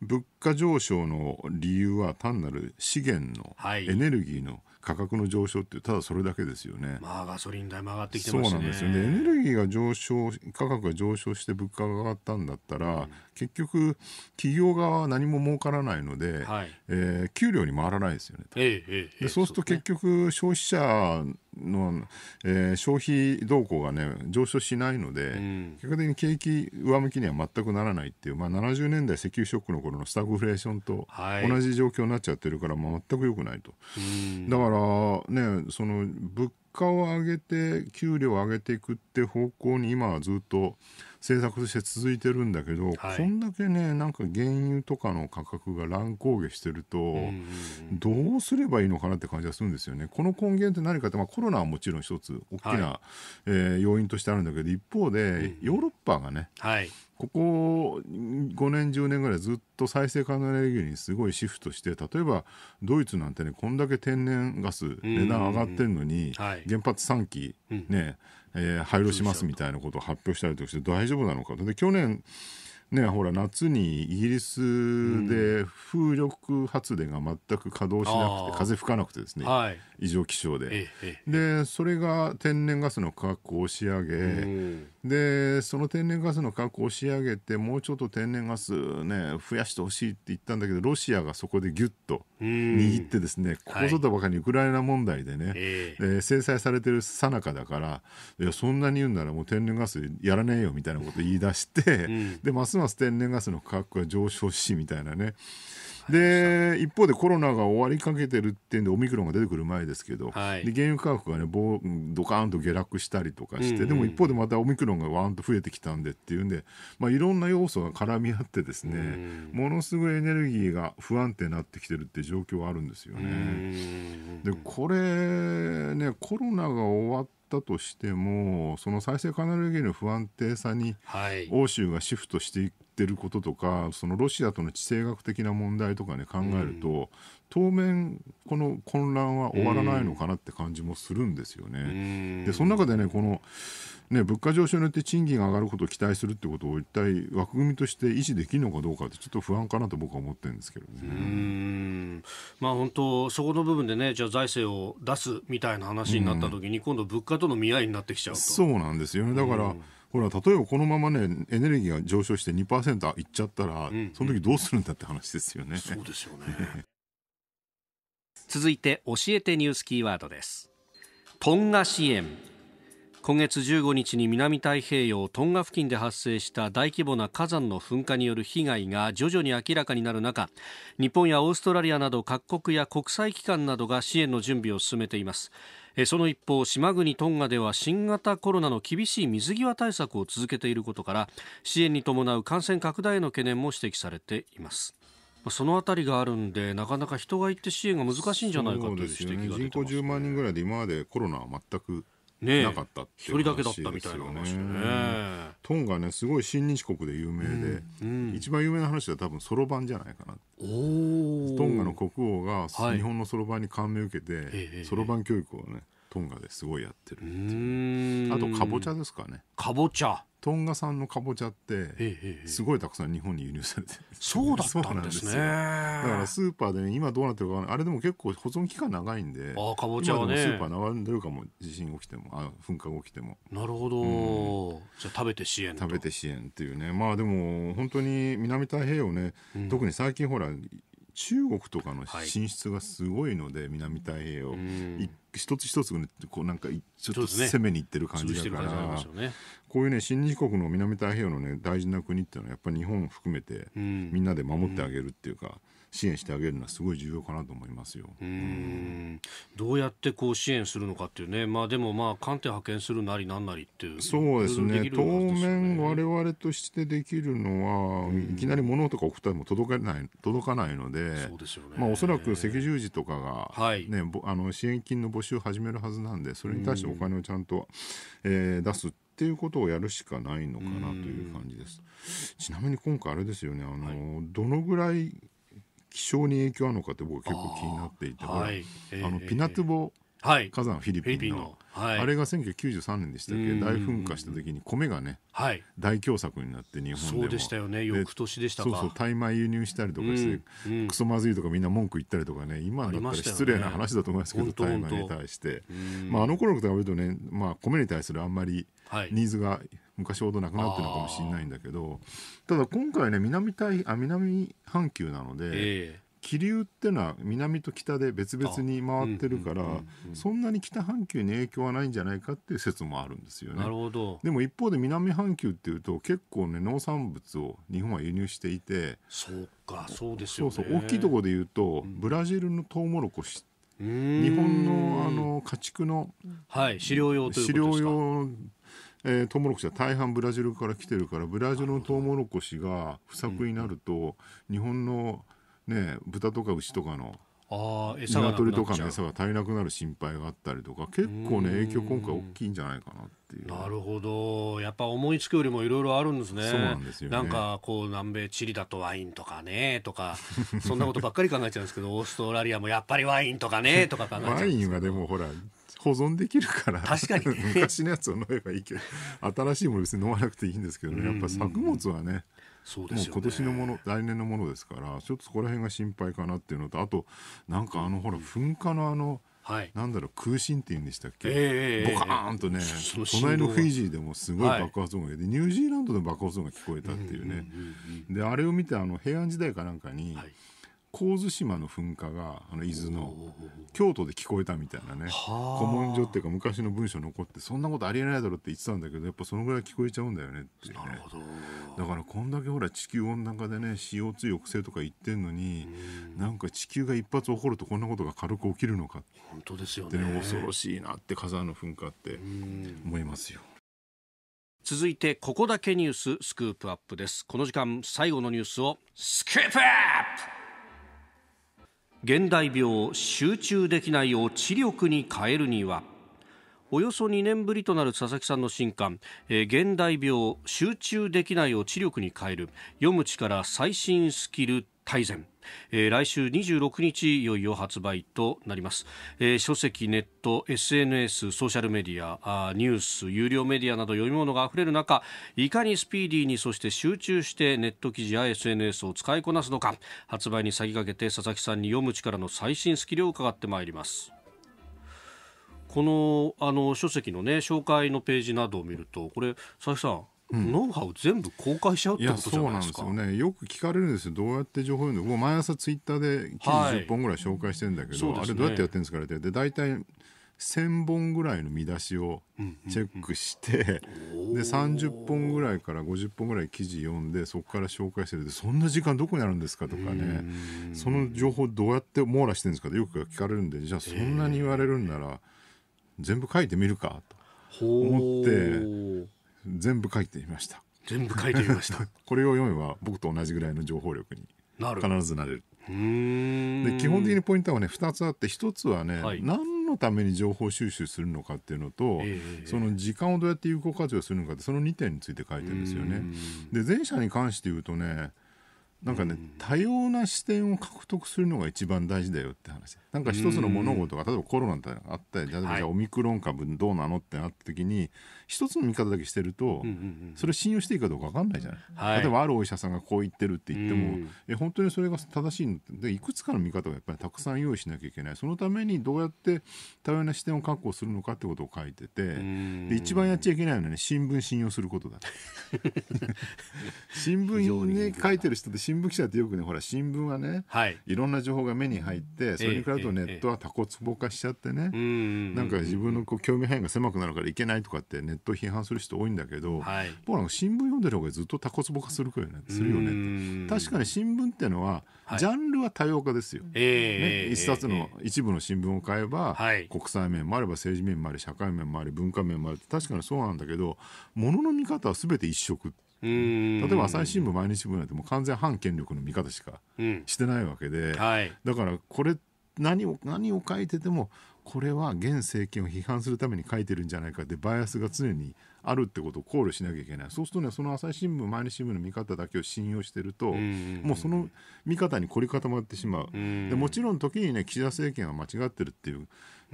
物価上昇の理由は単なる資源の、エネルギーの、価格の上昇ってただそれだけですよね。まあガソリン代も上がってきてます、ね、そうなんですよね。エネルギーが上昇価格が上昇して物価が上がったんだったら、うん、結局企業側は何も儲からないので、はい、えー、給料に回らないですよね。えーえー、でそうすると結局消費者の、えー、消費動向が、ね、上昇しないので、うん、結果的に景気上向きには全くならないっていう、まあ、70年代石油ショックの頃のスタグフレーションと同じ状況になっちゃってるから、全く良くないと。うん、だから、ね、その物価を上げて給料を上げていくって方向に今はずっと。政策として続いてるんだけど、はい、こんだけねなんか原油とかの価格が乱高下してると、うどうすればいいのかなって感じがするんですよね。この根源って何かって、まあ、コロナはもちろん一つ大きな、はい、えー、要因としてあるんだけど一方で、ヨーロッパがね、はい、ここ5年10年ぐらいずっと再生可能エネルギーにすごいシフトして例えばドイツなんてねこんだけ天然ガス値段上がってるのに、原発3基ね、うん、えー、廃炉しますみたいなことを発表したりとかして大丈夫なのかで去年ね、ほら夏にイギリスで風力発電が全く稼働しなくて、うん、風吹かなくてですね、はい、異常気象で、ええ、でそれが天然ガスの価格を押し上げ、うん、でその天然ガスの価格を押し上げてもうちょっと天然ガス、ね、増やしてほしいって言ったんだけどロシアがそこでぎゅっと握ってですねここぞとばかりにウクライナ問題でね、はい、えー、制裁されてるさなかだからいやそんなに言うんならもう天然ガスやらねえよみたいなこと言い出して、うん、でますます天然ガスの価格が上昇しみたいなね。で一方でコロナが終わりかけてるってんでオミクロンが出てくる前ですけど、はい、で原油価格がねドカーンと下落したりとかして、うんうん、でも一方でまたオミクロンがわーんと増えてきたんでっていうんで、まあ、いろんな要素が絡み合ってですね、うん、ものすごいエネルギーが不安定になってきてるって状況はあるんですよね。うん、でこれねコロナが終わっとしてもその再生可能エネルギーの不安定さに、はい、欧州がシフトしていってることとかそのロシアとの地政学的な問題とかね考えると、うん、当面この混乱は終わらないのかなって感じもするんですよね。でその中でねこのね、物価上昇によって賃金が上がることを期待するってことを一体枠組みとして維持できるのかどうかってちょっと不安かなと僕は思ってるんですけどね。まあ本当そこの部分でねじゃあ財政を出すみたいな話になった時に、今度物価との見合いになってきちゃうと。そうなんですよねだから、ほら例えばこのままねエネルギーが上昇して2%いっちゃったら、うんその時どうするんだって話ですよね。そうですよね続いて教えてニュースキーワードですトンガ支援今月15日に南太平洋トンガ付近で発生した大規模な火山の噴火による被害が徐々に明らかになる中日本やオーストラリアなど各国や国際機関などが支援の準備を進めていますその一方島国トンガでは新型コロナの厳しい水際対策を続けていることから支援に伴う感染拡大への懸念も指摘されていますそのあたりがあるんで、なかなか人が行って支援が難しいんじゃないかという指摘が、ねね、人口10万人ぐらいで、今までコロナは全くなかったっていう話ですよね。ねトンガねすごい親日国で有名で、うんうん、一番有名な話は多分そろばんじゃないかなトンガの国王が日本のそろばんに感銘を受けてそろばん教育をね、ええトンガですごいやってるってあとかぼちゃですかねかぼちゃトンガ産のかぼちゃってすごいたくさん日本に輸入されてそうだったんですねだからスーパーで、今どうなってるかあれでも結構保存期間長いんであかぼちゃはねスーパー並んでるかも地震起きても噴火が起きてもなるほど、じゃあ食べて支援食べて支援っていうねまあでも本当に南太平洋ね、特に最近ほら中国とかの進出がすごいので、はい、南太平洋、一つ一つ、ね、こうなんかちょっと攻めにいってる感じだから、ね、こういうね新日国の南太平洋のね大事な国っていうのはやっぱり日本含めて、みんなで守ってあげるっていうか。うん支援してあげるのはすごい重要かなと思いますよ。うんどうやってこう支援するのかっていうね、まあ、でもまあ官邸派遣するなりなんなりっていうそうですね、ね、当面我々としてできるのは、いきなり物とか送ったりも届かない届かないのでそうですよね、まあ、おそらく赤十字とかが、はいね、あの支援金の募集を始めるはずなんでそれに対してお金をちゃんと、うえー、出すっていうことをやるしかないのかなという感じです。ちなみに今回あれですよね、あの、はい、どのぐらい気象に影響あるのかって僕は結構気になっていて、はいえー、あのピナツボ火山、フィリピンの、はい、あれが1993年でしたっけ大噴火した時に米がね、はい、大凶作になって日本でもそうでしたよね翌年でしたそうそう大米輸入したりとかして、クソまずいとかみんな文句言ったりとかね今だったら失礼な話だと思いますけど、大米に対して、まあ、あの頃と比べるとね、まあ、米に対するあんまりニーズが、はい昔ほどなくなってるのかもしれないんだけどただ今回ね南太あ南半球なので、えー、気流ってのは南と北で別々に回ってるから、そんなに北半球に影響はないんじゃないかっていう説もあるんですよね。なるほどでも一方で南半球っていうと結構ね農産物を日本は輸入していてそうかそうですよ、ね、そうそう大きいところで言うと、ブラジルのトウモロコシ日本のあの家畜の、はい、飼料用という飼料用えー、トウモロコシは大半ブラジルから来てるからブラジルのトウモロコシが不作になると、日本の、ね、豚とか牛とかのあ鶏とかの餌が足りなくなる心配があったりとか結構ね影響今回大きいんじゃないかなっていうなるほどやっぱ思いつくよりもいろいろあるんですねそうなんですよ、ね、なんかこう南米チリだとワインとかねとかそんなことばっかり考えちゃうんですけどオーストラリアもやっぱりワインとかねとか考えちゃうんですけどワインはでもほら保存できるから確かに 昔のやつを飲めばいいけど新しいもの別に飲まなくていいんですけどねやっぱ作物はねそうです、ね、今年のもの来年のものですからちょっとそこら辺が心配かなっていうのとあとなんかあのほら噴火のあの、はい、なんだろう空振っていうんでしたっけ、えー、ボカーンとね、隣のフィジーでもすごい爆発音が出て、はい、ニュージーランドでも爆発音が聞こえたっていうね、であれを見てあの平安時代かなんかに、はい神津島の噴火があの伊豆の京都で聞こえたみたいなね古文書っていうか昔の文章残ってそんなことありえないだろうって言ってたんだけどやっぱそのぐらい聞こえちゃうんだよねってねだからこんだけほら地球温暖化でね CO2 抑制とか言ってんのにんなんか地球が一発起こるとこんなことが軽く起きるのか本当ですよね、ね、恐ろしいなって火山の噴火って思いますよ。続いてここだけニューススクープアップですこの時間最後のニュースをスクープアップ現代病集中できないを知力に変えるにはおよそ2年ぶりとなる佐々木さんの新刊「えー、現代病集中できないを知力に変える読む力最新スキル改善、えー、来週26日いよいよ発売となります、えー、書籍ネット SNS ソーシャルメディアあニュース有料メディアなど読み物があふれる中いかにスピーディーにそして集中してネット記事や SNS を使いこなすのか発売に先駆けて佐々木さんに読む力の最新スキルを伺ってまいりますこのあの書籍のね紹介のページなどを見るとこれ佐々木さんノウハウ全部公開しちゃうってことじゃないですか。そうなんですよね。よく聞かれるんですよ。どうやって情報読んで、もう毎朝ツイッターで記事10本ぐらい紹介してるんだけど、はいね、あれどうやってやってるんですかって、で大体1000本ぐらいの見出しをチェックして、うんうんうん、で30本ぐらいから50本ぐらい記事読んでそこから紹介してるでそんな時間どこにあるんですかとかねその情報どうやって網羅してるんですかってよく聞かれるんでじゃあそんなに言われるんなら全部書いてみるかと思って。全部書いてみました全部書いてみました これを読めば僕と同じぐらいの情報力に必ずなれるで基本的にポイントはね2つあって1つはね、はい、何のために情報収集するのかっていうのと、えー、その時間をどうやって有効活用するのかってその2点について書いてるんですよね。で前者に関して言うとねなんかね、多様な視点を獲得するのが一番大事だよって話なんか一つの物事が例えばコロナってあったり例えばじゃあオミクロン株どうなのってなった時に、一つの見方だけしてると、それ信用していいかどうか分かんないじゃない、例えばあるお医者さんがこう言ってるって言っても、え本当にそれが正しいのでいくつかの見方をやっぱりたくさん用意しなきゃいけないそのためにどうやって多様な視点を確保するのかってことを書いててで一番やっちゃいけないのはね新聞信用することだ 新聞に書いてる人って新聞記者ってよくねほら新聞はね、はい、いろんな情報が目に入ってそれに比べるとネットはタコツボ化しちゃってね、ええなんか自分のこう興味範囲が狭くなるからいけないとかってネッと批判する人多いんだけど、はい、僕な新聞読んでる方がずっとタコツボ化するよねするよね確かに新聞っていうのは、はい、ジャンルは多様化ですよ、えー、ね、一冊の、えー、一部の新聞を買えば、はい、国際面もあれば政治面もあり社会面もあり文化面もあり確かにそうなんだけどものの見方は全て一色例えば朝日新聞毎日新聞なんてもう完全反権力の見方しかしてないわけで、うんはい、だからこれ何を何を書いててもこれは現政権を批判するために書いてるんじゃないかってバイアスが常にあるってことを考慮しなきゃいけないそうするとねその朝日新聞毎日新聞の見方だけを信用してると、もうその見方に凝り固まってしまう、でもちろん時にね岸田政権は間違ってるっていう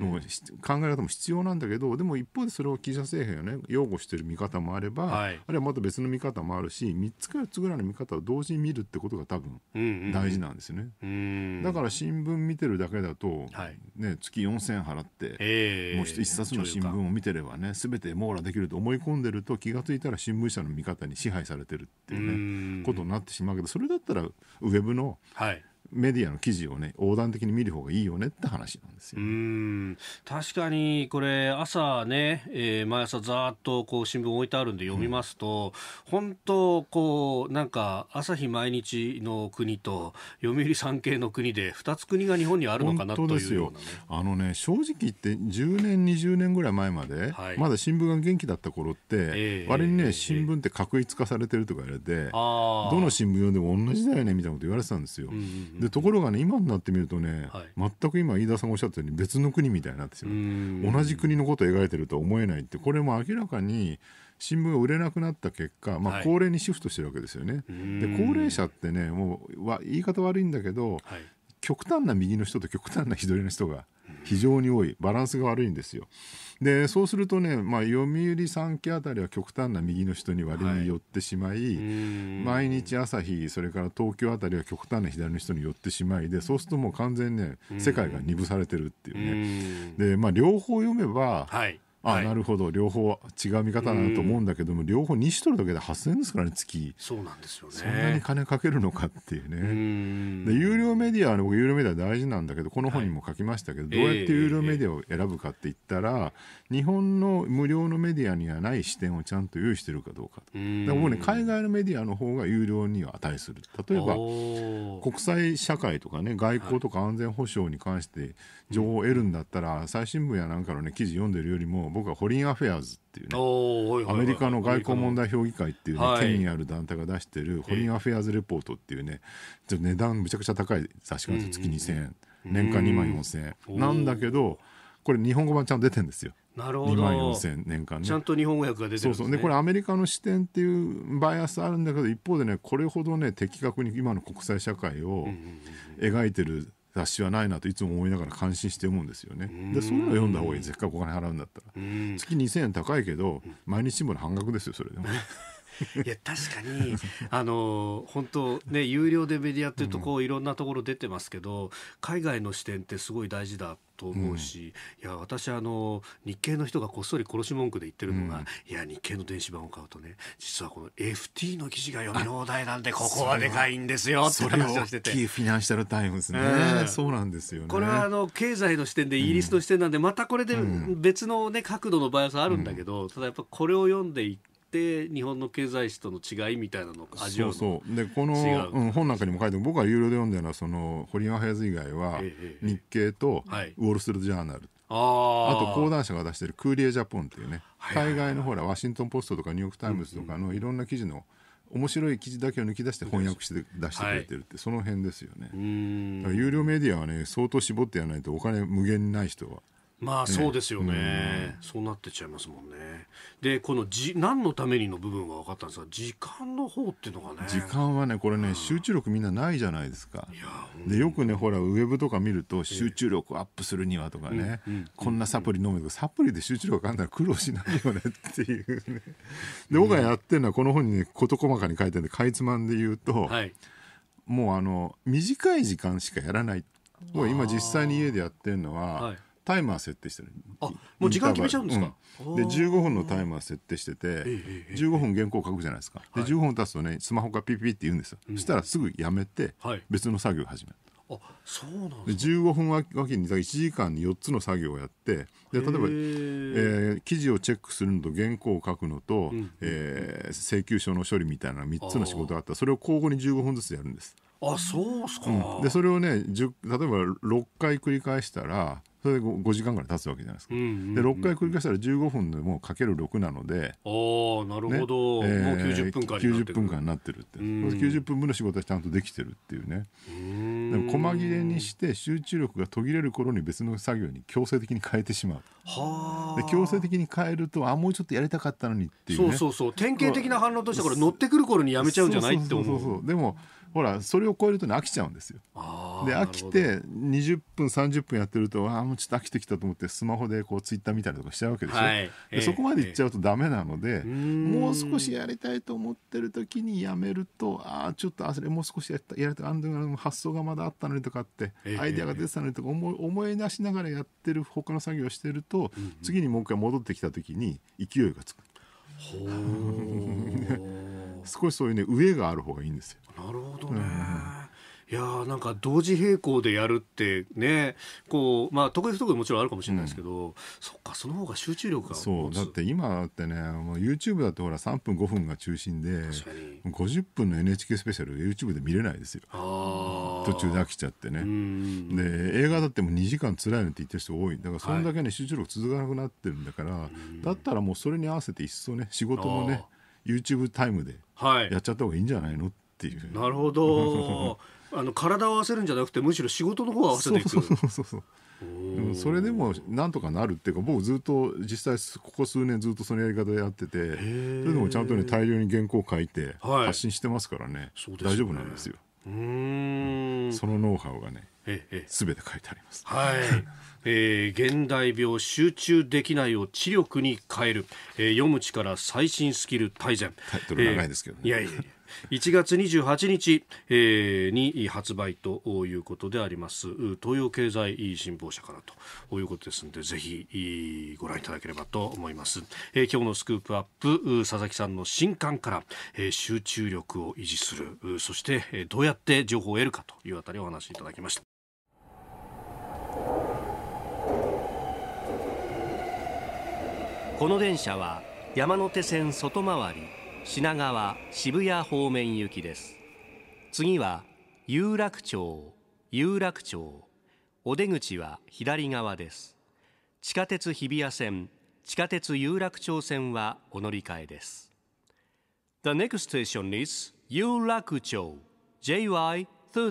の考え方も必要なんだけど、でも一方でそれを記者政権を、ね、擁護している見方もあれば、はい、あるいはまた別の見方もあるし3つか4つぐらいの見方を同時に見るってことが多分大事なんですよね、うんうん、だから新聞見てるだけだと、はい、ね、月4000円払って、えー、もう1冊の新聞を見てればね全て網羅できると思い込んでると気が付いたら新聞社の見方に支配されてるっていうね、ね、ことになってしまうけどそれだったらウェブの、はいメディアの記事をね横断的に見る方がいいよねって話なんですよ、ね、確かにこれ朝ね、えー、毎朝ざーっとこう新聞置いてあるんで読みますと、うん、本当こうなんか朝日毎日の国と読売産経の国で2つ国が日本にあるのかなというような、ね、あのね正直言って10年20年ぐらい前まで、はい、まだ新聞が元気だった頃って、えー、割にね、えー、新聞って画一化されてるとか言われて、どの新聞読んでも同じだよねみたいなこと言われてたんですよ。うんうんでところがね今になってみるとね、はい、全く今飯田さんがおっしゃったように別の国みたいになってしまう同じ国のことを描いてるとは思えないってこれも明らかに新聞が売れなくなった結果、まあ、高齢にシフトしてるわけですよね。で高齢者ってねもう言い方悪いんだけど、極端な右の人と極端な左の人が。非常に多いバランスが悪いんですよ。でそうするとね、まあ、読売三期あたりは極端な右の人に割に寄ってしまい、はい、毎日朝日それから東京あたりは極端な左の人に寄ってしまいでそうするともう完全にね世界が鈍されてるっていうねで、まあ、両方読めば、はいはい、なるほど両方違う見方だと思うんだけども、うん、両方西取るだけで8000円ですからね月そうなんですよねそんなに金かけるのかっていうね、うん、で有料メディア僕有料メディア大事なんだけどこの本にも書きましたけど、はい、どうやって有料メディアを選ぶかって言ったら、えー、日本の無料のメディアにはない視点をちゃんと用意してるかどうかと、うん、だから僕ね海外のメディアの方が有料には値する例えば国際社会とかね外交とか安全保障に関して情報を得るんだったら、はい、最新聞やなんかのね記事読んでるよりも僕はホリンアフェアーズっていうねアメリカの外交問題評議会っていうね、はい、権威ある団体が出してるホリンアフェアーズレポートっていうねちょ値段むちゃくちゃ高い雑誌があるんですよ月2000円年間2万4000円なんだけどこれ日本語版ちゃんと出てるんですよ。なるほど2万4000年間ねちゃんと日本語訳が出てるんです、ね、そうそうでこれアメリカの視点っていうバイアスあるんだけど一方でねこれほどね的確に今の国際社会を描いてる雑誌はないなといつも思いながら感心して思うんですよね。でそういうの読んだ方がいいせっかくお金払うんだったら。月2000円高いけど毎日新聞の半額ですよそれでも。いや確かにあの本当ね有料でメディアっていうとこう、いろんなところ出てますけど海外の視点ってすごい大事だと思うし、うん、いや私あの日系の人がこっそり殺し文句で言ってるのが、うん、いや日系の電子版を買うとね実はこの FT の記事が読み放題なんでここはでかいんですよって話をしててフィナンシャルタイムズね、そうなんですよ、ね、これはあの経済の視点でイギリスの視点なんで、またこれで別のね角度のバイアスあるんだけど、ただやっぱこれを読んでいって日本の経済史との違いみたいなのを味わうそうでこの、うん、本なんかにも書いて僕が有料で読んだのはそのホリアズ以外は、日経と、ウォール・ストリート・ジャーナルああと講談社が出してるクーリエ・ジャポンっていうね、海外のほらワシントン・ポストとかニューヨーク・タイムズとかのいろんな記事の面白い記事だけを抜き出して翻訳して出してくれてるって、その辺ですよね。有料メディアはね相当絞ってやらないとお金無限にない人は。まあそうですよね、うん、そうなってちゃいますもんね。で、このじ何のためにの部分は分かったんですが、時間の方っていうのがね、時間はね、これね、うん、集中力みんなないじゃないですか。で、よくね、ほら、ウェブとか見ると、集中力アップするにはとかね、えー、こんなサプリ飲むけど、サプリで集中力があんなら苦労しないよねっていうね。で、僕がやってるのは、この本にね、事細かに書いてあるんで、かいつまんで言うと、はい、もうあの、短い時間しかやらない。今実際に家でやってるのは、はいタイマー設定してるあもう時間決めちゃうんですか、うん、で15分のタイマー設定してて、15分原稿書くじゃないですか、で15分経つとねスマホがピピピって言うんですよ、そしたらすぐやめて、別の作業を始めるあそうなんで、ね、15分わけに1時間に4つの作業をやってで例えば、えー、記事をチェックするのと原稿を書くのと、うん、えー、請求書の処理みたいな3つの仕事があったらそれを交互に15分ずつやるんです。あそうすか、うん、でそれをね例えば6回繰り返したらそれで 5, 時間ぐらい経つわけじゃないですか、で6回繰り返したら15分でもうかける6なのでああなるほど、ね、もう90分間になってる90分間になってるって、うん、90分分の仕事はちゃんとできてるっていうねでも細切れにして集中力が途切れる頃に別の作業に強制的に変えてしまうはで強制的に変えるとあもうちょっとやりたかったのにっていう、ね、そうそうそう典型的な反応としてこれ乗ってくる頃にやめちゃうんじゃないって思うそうそうそうでもほらそれを超えるとね飽きちゃうんですよ。で飽きて20分30分やってるとああもうちょっと飽きてきたと思ってスマホでこうツイッター見たりとかしちゃうわけでしょ。はい、でそこまでいっちゃうとダメなので、もう少しやりたいと思ってる時にやめるとああちょっとあれもう少しやりたいあの発想がまだあったのにとかってアイデアが出てたのにとか思い思い出しながらやってる他の作業をしてると、次にもう一回戻ってきた時に勢いがつく。ほー 少しそういうね上がある方がいいんですよ。なるほどね、いやなんか同時並行でやるってねこうまあ得意不得意もちろんあるかもしれないですけど、うん、そっかその方が集中力がそうだって今だってねもう YouTube だってほら3分5分が中心で50分の NHK スペシャル YouTube で見れないですよ途中で飽きちゃってねで映画だってもう2時間つらいのって言ってる人多いだからそんだけね、はい、集中力続かなくなってるんだからだったらもうそれに合わせて一層ね仕事もね YouTube タイムでやっちゃった方がいいんじゃないのっていう。なるほど あの体を合わせるんじゃなくてむしろ仕事の方を合わせていくそうそうそうそうそれでもなんとかなるっていうか僕ずっと実際ここ数年ずっとそのやり方でやっててそれでもちゃんとね大量に原稿を書いて発信してますからねはい、大丈夫なんですよ、んそのノウハウがねすべて書いてあります、はいえー、現代病集中できないを知力に変える、えー、読む力最新スキル大全タイトル長いですけどね、えー、いやいやいや1月28日、えー、に発売ということであります東洋経済新報社からということですのでぜひご覧いただければと思います、えー、今日のスクープアップ佐々木さんの新刊から、えー、集中力を維持するそしてどうやって情報を得るかというあたりをお話しいただきましたこの電車は山手線外回り品川渋谷方面行きです次は有楽町有楽町お出口は左側です地下鉄日比谷線地下鉄有楽町線はお乗り換えです The next station is 有楽町 JY30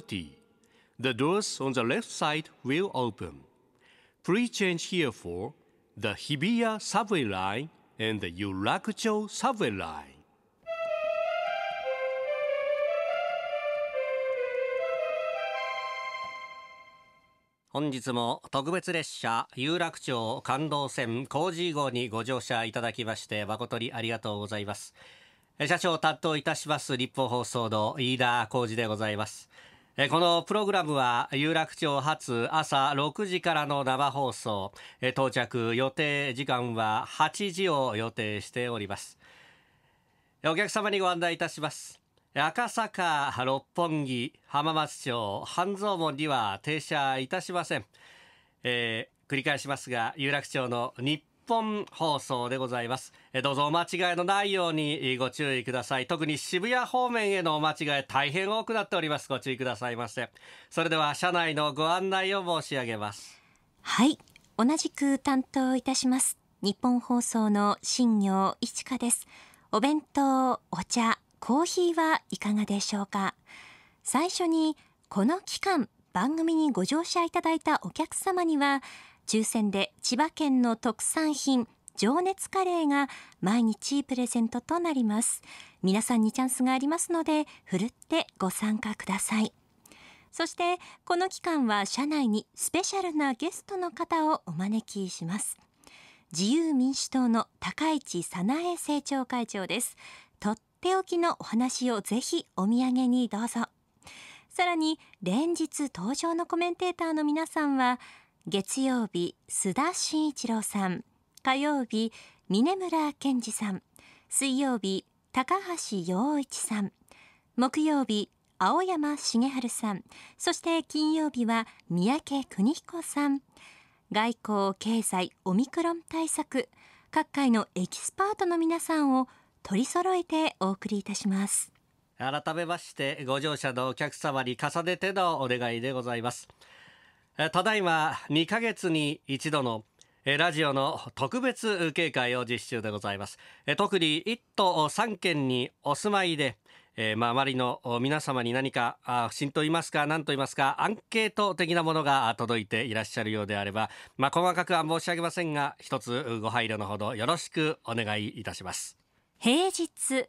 The doors on the left side will open Please change here for the Hibiya subway line and the Yurakucho subway line. 本日も特別列車有楽町感動線工事号にご乗車いただきまして誠にありがとうございます。社長を担当いたします立法放送の飯田浩二でございます。このプログラムは有楽町発朝6時からの生放送到着予定時間は8時を予定しておりますお客様にご案内いたします赤坂六本木浜松町半蔵門には停車いたしません、えー、繰り返しますが有楽町の日本放送でございますどうぞお間違いのないようにご注意ください特に渋谷方面へのお間違い大変多くなっておりますご注意くださいませそれでは社内のご案内を申し上げますはい同じく担当いたします日本放送の新業一華ですお弁当お茶コーヒーはいかがでしょうか最初にこの期間番組にご乗車いただいたお客様には抽選で千葉県の特産品情熱カレーが毎日プレゼントとなります皆さんにチャンスがありますのでふるってご参加くださいそしてこの期間は社内にスペシャルなゲストの方をお招きします自由民主党の高市さなえ政調会長ですとっておきのお話をぜひお土産にどうぞさらに連日登場のコメンテーターの皆さんは月曜日須田慎一郎さん火曜日峰村健二さん水曜日高橋洋一さん木曜日青山茂春さんそして金曜日は三宅邦彦さん外交経済オミクロン対策各界のエキスパートの皆さんを取り揃えてお送りいたします改めましてご乗車のお客様に重ねてのお願いでございますただいま2ヶ月に一度のラジオの特別警戒を実施中でございます。特に1都3県にお住まいで、えー、周りの皆様に何か不審と言いますか何と言いますかアンケート的なものが届いていらっしゃるようであれば、まあ、細かくは申し上げませんが一つご配慮のほどよろしくお願いいたします平日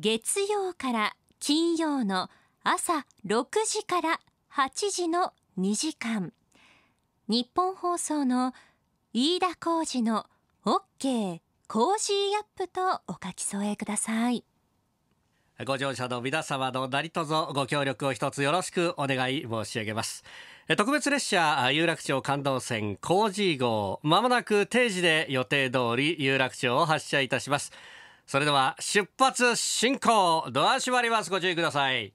月曜から金曜の朝6時から8時の2時間日本放送の飯田浩二の OK コージーアップとお書き添えくださいご乗車の皆様の何卒ご協力を一つよろしくお願い申し上げます特別列車有楽町感動線工事号まもなく定時で予定通り有楽町を発車いたしますそれでは出発進行ドア閉まりますご注意ください